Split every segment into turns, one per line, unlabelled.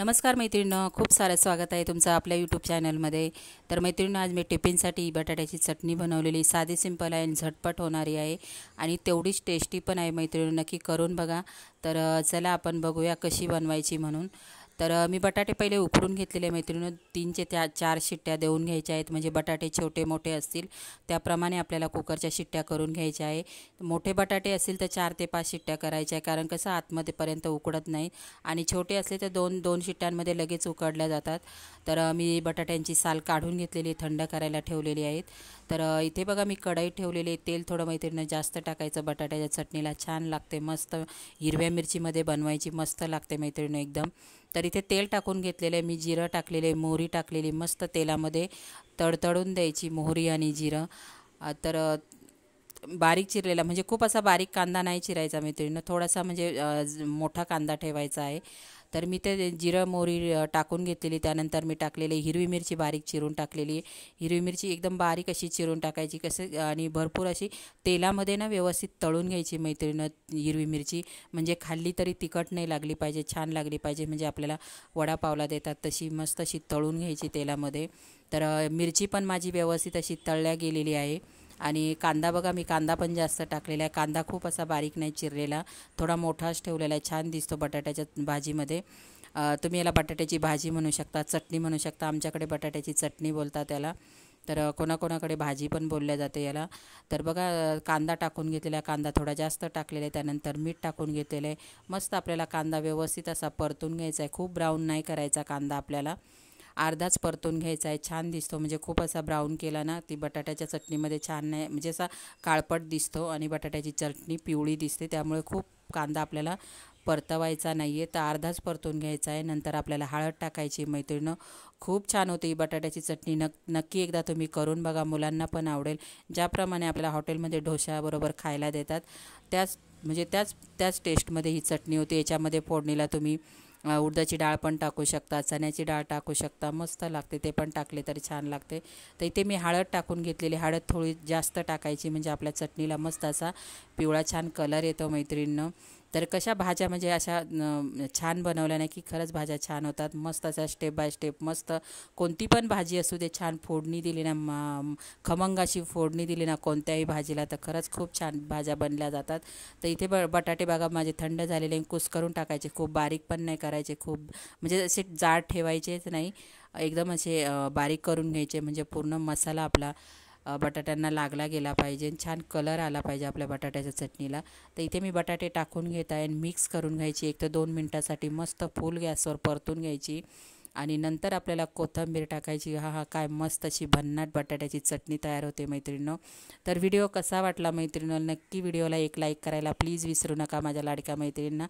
नमस्कार मैत्रिणीनं खूप सारं स्वागत आहे तुमचं आपल्या यूट्यूब चॅनलमध्ये तर मैत्रिणीनं आज मी टिफिनसाठी बटाट्याची चटणी बनवलेली साधी सिंपल आहे आणि झटपट होणारी आहे आणि तेवढीच टेस्टी पण आहे मैत्रिणी नक्की करून बघा तर चला आपण बघूया कशी बनवायची म्हणून तर मी बटाटे पहिले उकडून घेतलेले मैत्रिणीनं तीनचे त्या चार शिट्ट्या देऊन घ्यायच्या आहेत म्हणजे बटाटे छोटे मोठे असतील त्याप्रमाणे आपल्याला कुकरच्या शिट्ट्या करून घ्यायच्या आहे मोठे बटाटे असतील तर चार ते पाच शिट्ट्या करायच्या आहे कारण कसं आतमध्येपर्यंत उकडत नाही आणि छोटे असले तर दोन दोन शिट्ट्यांमध्ये लगेच उकडल्या जातात तर मी बटाट्यांची साल काढून घेतलेली थंड करायला ठेवलेली आहेत तर इथे बघा मी कढई ठेवलेले तेल थोडं मैत्रिणीनं जास्त टाकायचं बटाट्याच्या चटणीला छान लागते मस्त हिरव्या मिरचीमध्ये बनवायची मस्त लागते मैत्रिणीनं एकदम तर इथे तेल टाकून घेतलेलं मी जिरं टाकलेले मोहरी टाकलेली मस्त तेलामध्ये तडतडून द्यायची मोहरी आणि जिरं तर बारीक चिरलेला म्हणजे खूप असा बारीक कांदा नाही चिरायचा मैत्रिणीनं थोडासा म्हणजे मोठा कांदा ठेवायचा आहे तर मी ते जिरं मोरी टाकून घेतलेली त्यानंतर मी टाकलेली हिरवी मिरची बारीक चिरून टाकलेली हिरवी मिरची एकदम बारीक अशी चिरून टाकायची कसं आणि भरपूर अशी तेलामध्ये ना व्यवस्थित तळून घ्यायची मैत्रिणं हिरवी मिरची म्हणजे खाल्ली तरी तिखट नाही लागली पाहिजे छान लागली पाहिजे म्हणजे आपल्याला वडापावला देतात तशी मस्त अशी तळून घ्यायची तेलामध्ये तर मिरची पण माझी व्यवस्थित अशी तळल्या गेलेली आहे आणि कांदा बघा मी कांदा पण जास्त टाकलेला आहे कांदा खूप असा बारीक नाही चिरलेला थोडा मोठाच ठेवलेला आहे छान दिसतो बटाट्याच्या भाजीमध्ये तुम्ही याला बटाट्याची भाजी म्हणू शकता चटणी म्हणू शकता आमच्याकडे बटाट्याची चटणी बोलतात त्याला तर कोणाकोणाकडे भाजी पण बोलल्या जाते याला तर बघा कांदा टाकून घेतलेला कांदा थोडा जास्त टाकलेला आहे त्यानंतर मीठ टाकून घेतलेलं आहे मस्त आपल्याला कांदा व्यवस्थित असा परतून घ्यायचा आहे खूप ब्राऊन नाही करायचा कांदा आपल्याला अर्धाच परतून घ्यायचा आहे छान दिसतो म्हणजे खूप असा ब्राऊन केला ना ती बटाट्याच्या चटणीमध्ये छान नाही म्हणजे असा काळपट दिसतो आणि बटाट्याची चटणी पिवळी दिसते त्यामुळे खूप कांदा आपल्याला परतवायचा नाही आहे तर अर्धाच परतून घ्यायचा आहे नंतर आपल्याला हळद टाकायची मैत्रिणं खूप छान होते ही बटाट्याची चटणी नक् नक्की एकदा तुम्ही करून बघा मुलांना पण आवडेल ज्याप्रमाणे आपल्याला हॉटेलमध्ये ढोशाबरोबर खायला देतात त्याच म्हणजे त्याच त्याच टेस्टमध्ये ही चटणी होती याच्यामध्ये फोडणीला तुम्ही उडदाची डाळ पण टाकू शकता चण्याची डाळ टाकू शकता मस्त लागते ते पण टाकले तरी छान लागते तर इथे मी हळद टाकून घेतलेली हळद थोडी जास्त टाकायची म्हणजे आपल्या चटणीला मस्त असा पिवळा छान कलर येतो मैत्रिणीनं तर कशा भाज्या म्हणजे अशा छान बनवल्या नाही की खरंच भाज्या छान होतात मस्त अशा स्टेप बाय स्टेप मस्त कोणती पण भाजी असू दे छान फोडणी दिली ना खमंगाशी फोडणी दिली ना कोणत्याही भाजीला तर खरंच खूप छान भाज्या बनल्या जातात तर इथे ब बटाटे बागा माझे थंड झालेले करून टाकायचे खूप बारीक पण नाही करायचे खूप म्हणजे असे जाड ठेवायचेच नाही एकदम असे बारीक करून घ्यायचे म्हणजे पूर्ण मसाला आपला बटाट्यांना लागला गेला पाहिजे छान कलर आला पाहिजे आपल्या बटाट्याच्या चटणीला तर इथे मी बटाटे टाकून घेत आहे मिक्स करून घ्यायची एक तर दोन मिनटासाठी मस्त फुल गॅसवर परतून घ्यायची आणि नंतर आपल्याला कोथंबीर टाकायची हा हा काय मस्त अशी भन्नाट बटाट्याची चटणी तयार होते मैत्रिणीनं तर व्हिडिओ कसा वाटला मैत्रिणीनं नक्की व्हिडिओला एक लाईक करायला प्लीज विसरू नका माझ्या लाडक्या मैत्रिणींना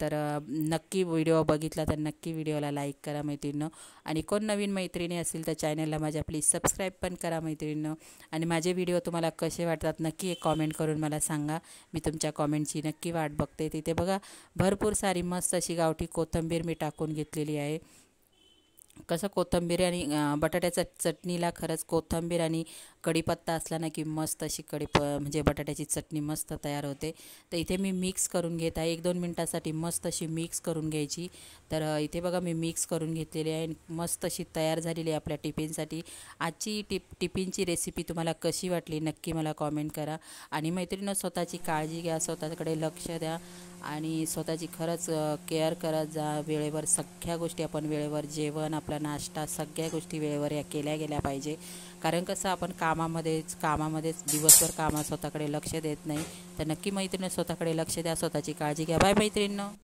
तर नक्की व्हिडिओ बघितला तर नक्की व्हिडिओला लाईक करा मैत्रिणीनं आणि कोण नवीन मैत्रिणी असेल तर चॅनलला माझ्या प्लीज सबस्क्राईब पण करा मैत्रिणीनं आणि माझे व्हिडिओ तुम्हाला कसे वाटतात नक्की एक कॉमेंट करून मला सांगा मी तुमच्या कॉमेंटची नक्की वाट बघते तिथे बघा भरपूर सारी मस्त अशी गावठी कोथंबीर मी टाकून घेतलेली आहे कसं कोथंबीर आणि बटाट्याच्या चटणीला खरंच कोथंबीर आणि कढीपत्ता असला ना की मस्त अशी कढी प म्हणजे बटाट्याची चटणी मस्त तयार होते तर इथे मी मिक्स करून घेत आहे एक दोन मिनटासाठी मस्त अशी मिक्स करून घ्यायची तर इथे बघा मी मिक्स करून घेतलेली आहे मस्त अशी तयार झालेली आहे आपल्या टिफिनसाठी आजची टिप टिफिनची रेसिपी तुम्हाला कशी वाटली नक्की मला कॉमेंट करा आणि मैत्रिणीनं स्वतःची काळजी घ्या स्वतःकडे लक्ष द्या आणि स्वतःची खरंच केअर करत जा वेळेवर सगळ्या गोष्टी आपण वेळेवर जेवण आपला नाश्ता सगळ्या गोष्टी वेळेवर या केल्या गेल्या पाहिजे कारण कसं आपण कामामध्येच कामामध्येच दिवसभर कामा स्वतःकडे लक्ष देत नाही तर नक्की मैत्रिणी स्वतःकडे लक्ष द्या स्वतःची काळजी घ्या बाय मैत्रिणीनं